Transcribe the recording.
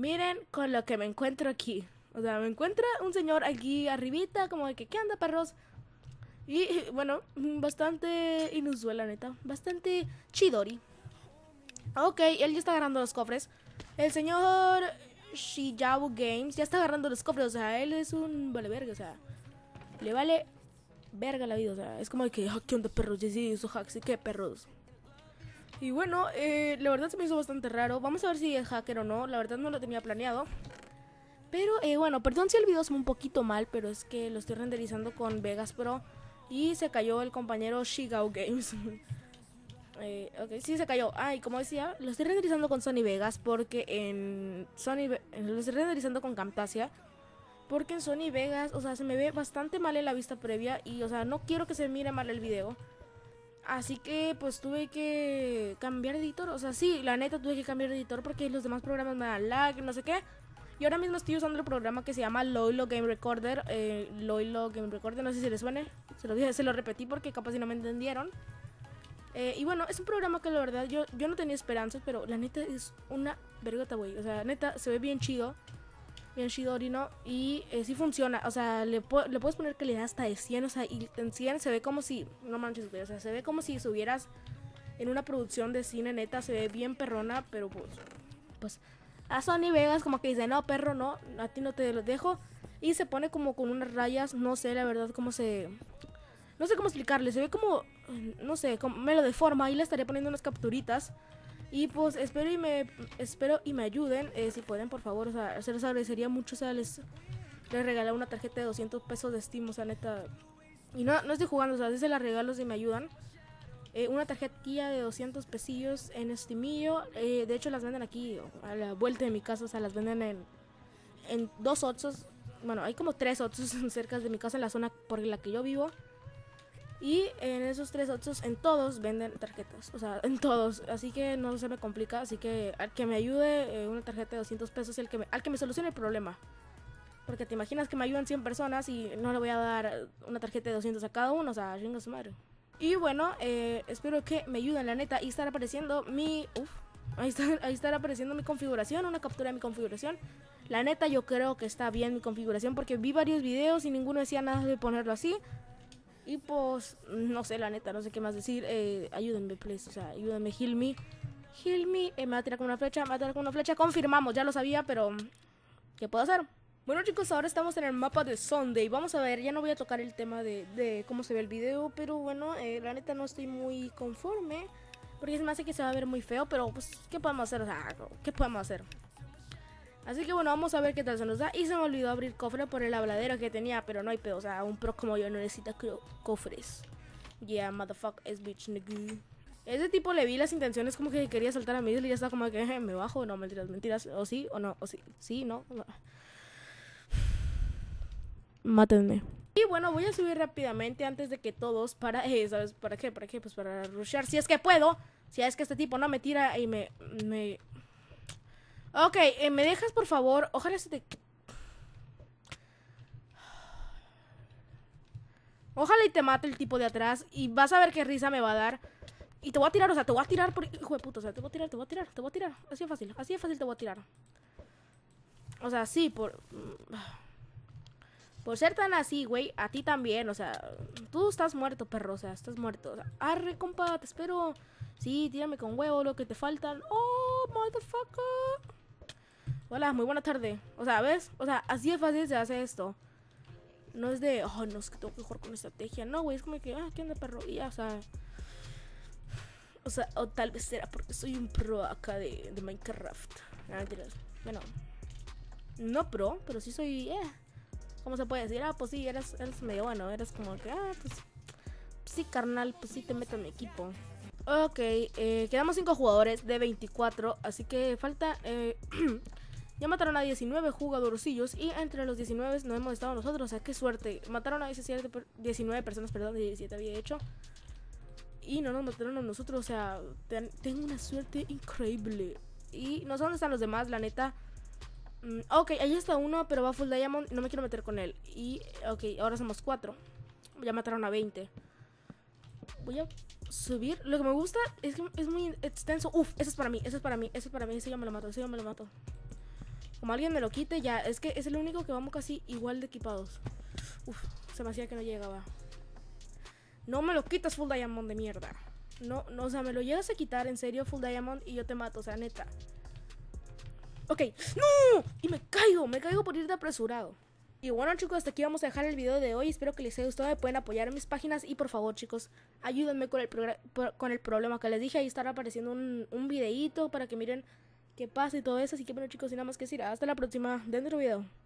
miren con lo que me encuentro aquí. O sea, me encuentra un señor aquí arribita, como de que, ¿qué anda, perros? Y bueno, bastante inusual, la neta. Bastante chidori. Ok, él ya está agarrando los cofres. El señor Shijabu Games ya está agarrando los cofres. O sea, él es un vale verga. O sea, le vale verga la vida. O sea, es como de que, ah, ¿qué onda, perros? Sí, eso hacks, ¿qué perros? Y bueno, eh, la verdad se me hizo bastante raro. Vamos a ver si es hacker o no. La verdad no lo tenía planeado. Pero eh, bueno, perdón si el video es un poquito mal, pero es que lo estoy renderizando con Vegas Pro y se cayó el compañero Shigao Games. Eh, ok, sí se cayó. ay ah, como decía, lo estoy renderizando con Sony Vegas porque en Sony... Lo estoy renderizando con Camtasia porque en Sony Vegas, o sea, se me ve bastante mal en la vista previa y, o sea, no quiero que se mire mal el video. Así que pues tuve que cambiar de editor. O sea, sí, la neta tuve que cambiar de editor porque los demás programas me dan lag, no sé qué. Y ahora mismo estoy usando el programa que se llama Loilo Game Recorder. Eh, Loilo Game Recorder, no sé si les suene. Se lo, dije, se lo repetí porque capaz si no me entendieron. Eh, y bueno, es un programa que la verdad yo, yo no tenía esperanzas, pero la neta es una vergüenza, güey. O sea, neta, se ve bien chido bien Shidori, no Y eh, si funciona, o sea, le, le, puedes poner que calidad hasta de 100, o sea, y en 100 se ve como si, no manches, o sea, se ve como si estuvieras en una producción de cine neta, se ve bien perrona, pero pues, pues, a Sony Vegas como que dice, no, perro, no, a ti no te lo dejo. Y se pone como con unas rayas, no sé la verdad cómo se... No sé cómo explicarle, se ve como, no sé, como, me lo deforma, ahí le estaría poniendo unas capturitas. Y pues espero y me espero y me ayuden, eh, si pueden, por favor, o sea, se les agradecería mucho, les, les regalé una tarjeta de 200 pesos de Steam, o sea, neta. Y no, no estoy jugando, o sea, si se las regalo si me ayudan. Eh, una tarjetilla de 200 pesillos en Steamillo, eh, de hecho las venden aquí, a la vuelta de mi casa, o sea, las venden en, en dos otsos, bueno, hay como tres otsos cerca de mi casa en la zona por la que yo vivo. Y en esos tres otros, en todos venden tarjetas. O sea, en todos. Así que no se me complica. Así que al que me ayude eh, una tarjeta de 200 pesos, el que al que me solucione el problema. Porque te imaginas que me ayudan 100 personas y no le voy a dar una tarjeta de 200 a cada uno. O sea, chinga su madre. Y bueno, eh, espero que me ayuden, la neta. ahí estar apareciendo mi. ahí está, ahí estará apareciendo mi configuración, una captura de mi configuración. La neta, yo creo que está bien mi configuración porque vi varios videos y ninguno decía nada de ponerlo así. Y pues, no sé, la neta, no sé qué más decir. Eh, ayúdenme, please. O sea, ayúdenme, heal me. Heal me. Eh, me va a tirar con una flecha, me va a tirar con una flecha. Confirmamos, ya lo sabía, pero... ¿Qué puedo hacer? Bueno chicos, ahora estamos en el mapa de Sunday Vamos a ver, ya no voy a tocar el tema de, cómo se ve el video Pero bueno, eh, la neta no estoy muy conforme Porque es más que se va a ver muy feo Pero pues, ¿qué podemos hacer? O sea, ¿qué podemos hacer? Así que bueno, vamos a ver qué tal se nos da. Y se me olvidó abrir cofre por el habladero que tenía, pero no hay pedo. O sea, un pro como yo no necesita cofres. Yeah, motherfucker, es bitch nigga. Ese tipo le vi las intenciones como que quería saltar a mí y ya estaba como que eh, me bajo. No, mentiras, mentiras. O sí, o no, o sí, sí, no. Mátenme. Y bueno, voy a subir rápidamente antes de que todos para, eh, ¿sabes? ¿Para qué? ¿Para qué? Pues para rushear, si es que puedo. Si es que este tipo no me tira y me Ok, eh, me dejas por favor. Ojalá se te. Ojalá y te mate el tipo de atrás. Y vas a ver qué risa me va a dar. Y te voy a tirar, o sea, te voy a tirar por. Hijo de puta, o sea, te voy a tirar, te voy a tirar, te voy a tirar. Así de fácil, así de fácil te voy a tirar. O sea, sí, por. Mm, por ser tan así, güey, a ti también, o sea, tú estás muerto, perro, o sea, estás muerto. arre, compa, te espero. Sí, tírame con huevo lo que te faltan. Oh, motherfucker hola, muy buena tarde. O sea, ¿ves? O sea, así de fácil se hace esto. No es de, oh, no, es que tengo que jugar con estrategia. No, güey, es como que, ah, ¿qué onda, perro? Y ya, o sea. O sea, o tal vez será porque soy un pro acá de, de Minecraft. Ah, bueno, no pro, pero sí soy, eh. ¿Cómo se puede decir? Ah, pues sí, eres, eres medio bueno. Eres como que, ah, pues, sí, carnal, pues sí te meto en mi equipo. Ok, eh, quedamos 5 jugadores de 24, así que falta... Eh, Ya mataron a 19 jugadorcillos y entre los 19 no hemos estado nosotros, o sea, qué suerte. Mataron a 17, 19 personas, perdón, 17 había hecho. Y no nos mataron a nosotros, o sea, tengo una suerte increíble. Y no sé dónde están los demás, la neta. Mm, ok, ahí está uno, pero va full diamond, no me quiero meter con él. Y, ok, ahora somos cuatro Ya mataron a 20. Voy a subir. Lo que me gusta es que es muy extenso. Uf, eso es para mí, eso es para mí, eso es para mí. Ese yo me lo mato, ese yo me lo mato. Como alguien me lo quite, ya. Es que es el único que vamos casi igual de equipados. Uf, se me hacía que no llegaba. No me lo quitas, Full Diamond de mierda. No, no, o sea, me lo llegas a quitar en serio, Full Diamond, y yo te mato, o sea, neta. Ok, ¡no! Y me caigo, me caigo por ir de apresurado. Y bueno chicos, hasta aquí vamos a dejar el video de hoy, espero que les haya gustado, me pueden apoyar en mis páginas y por favor chicos, ayúdenme con el, problema que les dije, ahí estará apareciendo un, un videíto para que miren que pase y todo eso. Así que bueno chicos, sin nada más que decir, hasta la próxima dentro del video.